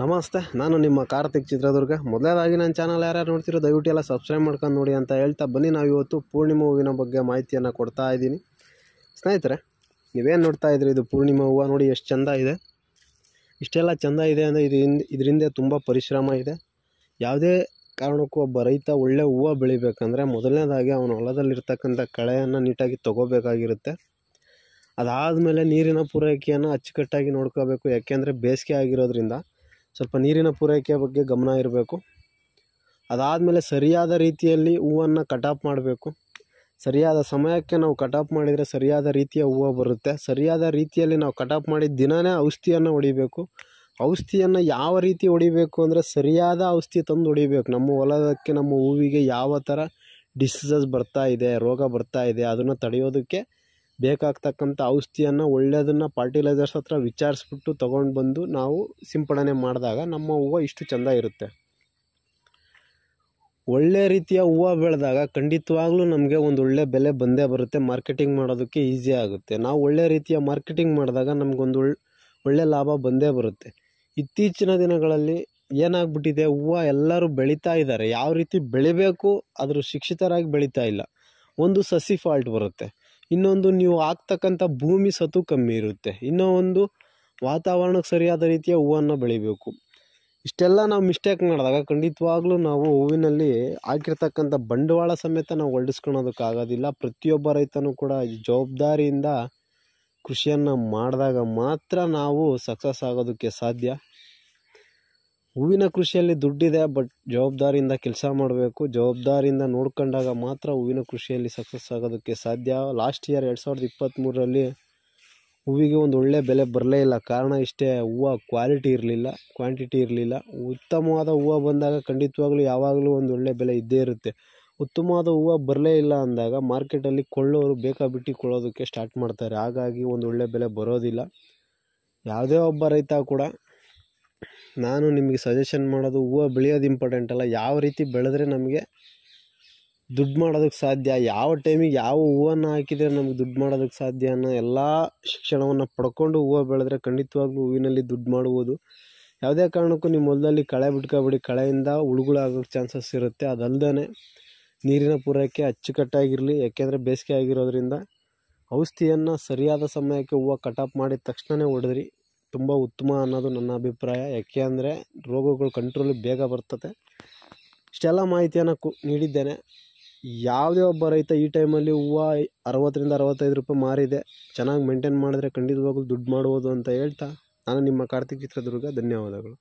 ನಮಸ್ತೆ ನಾನು ನಿಮ್ಮ ಕಾರ್ತಿಕ್ ಚಿತ್ರದುರ್ಗ ಮೊದಲೇದಾಗಿ ನನ್ನ ಚಾನಲ್ ಯಾರ್ಯಾರು ನೋಡ್ತಿರೋ ದಯವಿಟ್ಟು ಎಲ್ಲ ಸಬ್ಸ್ಕ್ರೈಬ್ ಮಾಡ್ಕೊಂಡು ನೋಡಿ ಅಂತ ಹೇಳ್ತಾ ಬನ್ನಿ ನಾವು ಇವತ್ತು ಪೂರ್ಣಿಮಾ ಹೂವಿನ ಬಗ್ಗೆ ಮಾಹಿತಿಯನ್ನು ಕೊಡ್ತಾ ಇದ್ದೀನಿ ಸ್ನೇಹಿತರೆ ನೀವೇನು ನೋಡ್ತಾ ಇದ್ರಿ ಇದು ಪೂರ್ಣಿಮಾ ಹೂವು ನೋಡಿ ಎಷ್ಟು ಚೆಂದ ಇದೆ ಇಷ್ಟೆಲ್ಲ ಚೆಂದ ಇದೆ ಅಂದರೆ ಇದರಿಂದ ಇದರಿಂದ ತುಂಬ ಪರಿಶ್ರಮ ಇದೆ ಯಾವುದೇ ಕಾರಣಕ್ಕೂ ಒಬ್ಬ ರೈತ ಒಳ್ಳೆ ಹೂವು ಬೆಳಿಬೇಕಂದ್ರೆ ಮೊದಲನೇದಾಗಿ ಅವನ ಹೊಲದಲ್ಲಿರ್ತಕ್ಕಂಥ ಕಳೆಯನ್ನು ನೀಟಾಗಿ ತೊಗೋಬೇಕಾಗಿರುತ್ತೆ ಅದಾದಮೇಲೆ ನೀರಿನ ಪೂರೈಕೆಯನ್ನು ಅಚ್ಚುಕಟ್ಟಾಗಿ ನೋಡ್ಕೋಬೇಕು ಯಾಕೆಂದರೆ ಬೇಸಿಗೆ ಆಗಿರೋದ್ರಿಂದ ಸ್ವಲ್ಪ ನೀರಿನ ಪೂರೈಕೆ ಬಗ್ಗೆ ಗಮನ ಇರಬೇಕು ಅದಾದಮೇಲೆ ಸರಿಯಾದ ರೀತಿಯಲ್ಲಿ ಹೂವನ್ನು ಕಟಾಪ್ ಮಾಡಬೇಕು ಸರಿಯಾದ ಸಮಯಕ್ಕೆ ನಾವು ಕಟಾಪ್ ಮಾಡಿದರೆ ಸರಿಯಾದ ರೀತಿಯ ಹೂವು ಬರುತ್ತೆ ಸರಿಯಾದ ರೀತಿಯಲ್ಲಿ ನಾವು ಕಟಾಪ್ ಮಾಡಿ ದಿನನೇ ಔಷಧಿಯನ್ನು ಹೊಡಿಬೇಕು ಔಷಧಿಯನ್ನು ಯಾವ ರೀತಿ ಹೊಡಿಬೇಕು ಅಂದರೆ ಸರಿಯಾದ ಔಷಧಿ ತಂದು ಹೊಡಿಬೇಕು ನಮ್ಮ ಹೊಲದಕ್ಕೆ ನಮ್ಮ ಹೂವಿಗೆ ಯಾವ ಥರ ಡಿಸೀಸಸ್ ಬರ್ತಾ ಇದೆ ರೋಗ ಬರ್ತಾ ಇದೆ ಅದನ್ನು ತಡೆಯೋದಕ್ಕೆ ಬೇಕಾಗ್ತಕ್ಕಂಥ ಔಷಧಿಯನ್ನು ಒಳ್ಳೆಯದನ್ನು ಪಾರ್ಟಿಲೈಸರ್ಸ್ ಹತ್ರ ವಿಚಾರಿಸ್ಬಿಟ್ಟು ತೊಗೊಂಡು ಬಂದು ನಾವು ಸಿಂಪಡಣೆ ಮಾಡಿದಾಗ ನಮ್ಮ ಹೂವು ಇಷ್ಟು ಚೆಂದ ಇರುತ್ತೆ ಒಳ್ಳೆ ರೀತಿಯ ಹೂವು ಬೆಳೆದಾಗ ಖಂಡಿತವಾಗ್ಲೂ ನಮಗೆ ಒಂದು ಒಳ್ಳೆ ಬೆಲೆ ಬಂದೇ ಬರುತ್ತೆ ಮಾರ್ಕೆಟಿಂಗ್ ಮಾಡೋದಕ್ಕೆ ಈಸಿ ಆಗುತ್ತೆ ನಾವು ಒಳ್ಳೆ ರೀತಿಯ ಮಾರ್ಕೆಟಿಂಗ್ ಮಾಡಿದಾಗ ನಮಗೊಂದು ಒಳ್ಳೆ ಲಾಭ ಬಂದೇ ಬರುತ್ತೆ ಇತ್ತೀಚಿನ ದಿನಗಳಲ್ಲಿ ಏನಾಗ್ಬಿಟ್ಟಿದೆ ಹೂವು ಎಲ್ಲರೂ ಬೆಳೀತಾ ಇದ್ದಾರೆ ಯಾವ ರೀತಿ ಬೆಳಿಬೇಕು ಅದ್ರ ಶಿಕ್ಷಿತರಾಗಿ ಬೆಳೀತಾ ಇಲ್ಲ ಒಂದು ಸಸಿ ಫಾಲ್ಟ್ ಬರುತ್ತೆ ಇನ್ನೊಂದು ನೀವು ಹಾಕ್ತಕ್ಕಂಥ ಭೂಮಿ ಸತು ಕಮ್ಮಿ ಇರುತ್ತೆ ಇನ್ನೂ ಒಂದು ವಾತಾವರಣಕ್ಕೆ ಸರಿಯಾದ ರೀತಿಯ ಹೂವನ್ನು ಬೆಳಿಬೇಕು ಇಷ್ಟೆಲ್ಲ ನಾವು ಮಿಸ್ಟೇಕ್ ಮಾಡಿದಾಗ ಖಂಡಿತವಾಗ್ಲೂ ನಾವು ಹೂವಿನಲ್ಲಿ ಹಾಕಿರ್ತಕ್ಕಂಥ ಬಂಡವಾಳ ಸಮೇತ ನಾವು ಹೊಲ್ಡಿಸ್ಕೊಳೋದಕ್ಕಾಗೋದಿಲ್ಲ ಪ್ರತಿಯೊಬ್ಬ ರೈತನೂ ಕೂಡ ಜವಾಬ್ದಾರಿಯಿಂದ ಕೃಷಿಯನ್ನು ಮಾಡಿದಾಗ ಮಾತ್ರ ನಾವು ಸಕ್ಸಸ್ ಆಗೋದಕ್ಕೆ ಸಾಧ್ಯ ಹೂವಿನ ಕೃಷಿಯಲ್ಲಿ ದುಡ್ಡಿದೆ ಬಟ್ ಜವಾಬ್ದಾರಿಯಿಂದ ಕೆಲಸ ಮಾಡಬೇಕು ಜವಾಬ್ದಾರಿಯಿಂದ ನೋಡ್ಕೊಂಡಾಗ ಮಾತ್ರ ಹೂವಿನ ಕೃಷಿಯಲ್ಲಿ ಸಕ್ಸಸ್ ಆಗೋದಕ್ಕೆ ಸಾಧ್ಯ ಲಾಸ್ಟ್ ಇಯರ್ ಎರಡು ಸಾವಿರದ ಇಪ್ಪತ್ತ್ಮೂರರಲ್ಲಿ ಹೂವಿಗೆ ಒಂದು ಒಳ್ಳೆ ಬೆಲೆ ಬರಲೇ ಇಲ್ಲ ಕಾರಣ ಇಷ್ಟೇ ಹೂವು ಕ್ವಾಲಿಟಿ ಇರಲಿಲ್ಲ ಕ್ವಾಂಟಿಟಿ ಇರಲಿಲ್ಲ ಉತ್ತಮವಾದ ಹೂವು ಬಂದಾಗ ಖಂಡಿತವಾಗಲೂ ಯಾವಾಗಲೂ ಒಂದು ಒಳ್ಳೆ ಬೆಲೆ ಇದ್ದೇ ಇರುತ್ತೆ ಉತ್ತಮವಾದ ಹೂವು ಬರಲೇ ಇಲ್ಲ ಅಂದಾಗ ಮಾರ್ಕೆಟಲ್ಲಿ ಕೊಳ್ಳೋರು ಬೇಕಾಬಿಟ್ಟು ಕೊಳ್ಳೋದಕ್ಕೆ ಸ್ಟಾರ್ಟ್ ಮಾಡ್ತಾರೆ ಹಾಗಾಗಿ ಒಂದು ಒಳ್ಳೆ ಬೆಲೆ ಬರೋದಿಲ್ಲ ಯಾವುದೇ ಒಬ್ಬ ರೈತ ಕೂಡ ನಾನು ನಿಮಗೆ ಸಜೆಷನ್ ಮಾಡೋದು ಹೂವು ಬೆಳೆಯೋದು ಇಂಪಾರ್ಟೆಂಟ್ ಅಲ್ಲ ಯಾವ ರೀತಿ ಬೆಳೆದ್ರೆ ನಮಗೆ ದುಡ್ಡು ಮಾಡೋದಕ್ಕೆ ಸಾಧ್ಯ ಯಾವ ಟೈಮಿಗೆ ಯಾವ ಹೂವನ್ನು ಹಾಕಿದರೆ ನಮ್ಗೆ ದುಡ್ಡು ಮಾಡೋದಕ್ಕೆ ಸಾಧ್ಯ ಅನ್ನೋ ಎಲ್ಲ ಶಿಕ್ಷಣವನ್ನು ಪಡ್ಕೊಂಡು ಹೂವು ಬೆಳೆದ್ರೆ ಖಂಡಿತವಾಗ್ಲೂ ಹೂವಿನಲ್ಲಿ ದುಡ್ಡು ಮಾಡ್ಬೋದು ಯಾವುದೇ ಕಾರಣಕ್ಕೂ ನಿಮ್ಮ ಹೊಲದಲ್ಲಿ ಕಳೆ ಬಿಟ್ಕೊಬಿಡಿ ಕಳೆಯಿಂದ ಹುಳುಗಳಾಗೋಕ್ಕೆ ಚಾನ್ಸಸ್ ಇರುತ್ತೆ ಅದಲ್ಲದೆ ನೀರಿನ ಪೂರೈಕೆ ಅಚ್ಚುಕಟ್ಟಾಗಿರಲಿ ಯಾಕೆಂದರೆ ಬೇಸಿಗೆ ಆಗಿರೋದ್ರಿಂದ ಔಷಧಿಯನ್ನು ಸರಿಯಾದ ಸಮಯಕ್ಕೆ ಹೂವು ಕಟಪ್ ಮಾಡಿದ ತಕ್ಷಣವೇ ಹೊಡೆದ್ರಿ ತುಂಬ ಉತ್ತಮ ಅನ್ನೋದು ನನ್ನ ಅಭಿಪ್ರಾಯ ಯಾಕೆ ಅಂದರೆ ರೋಗಗಳು ಕಂಟ್ರೋಲ್ ಬೇಗ ಬರ್ತದೆ ಇಷ್ಟೆಲ್ಲ ಮಾಹಿತಿಯನ್ನು ಕು ನೀಡಿದ್ದೇನೆ ಯಾವುದೇ ಒಬ್ಬ ರೈತ ಈ ಟೈಮಲ್ಲಿ ಹೂವು ಅರವತ್ತರಿಂದ ಅರವತ್ತೈದು ರೂಪಾಯಿ ಮಾರಿದೆ ಚೆನ್ನಾಗಿ ಮೇಂಟೈನ್ ಮಾಡಿದ್ರೆ ಖಂಡಿತವಾಗ್ಲೂ ದುಡ್ಡು ಮಾಡ್ಬೋದು ಅಂತ ಹೇಳ್ತಾ ನಾನು ನಿಮ್ಮ ಕಾರ್ತಿಕ್ ಚಿತ್ರದುರ್ಗ ಧನ್ಯವಾದಗಳು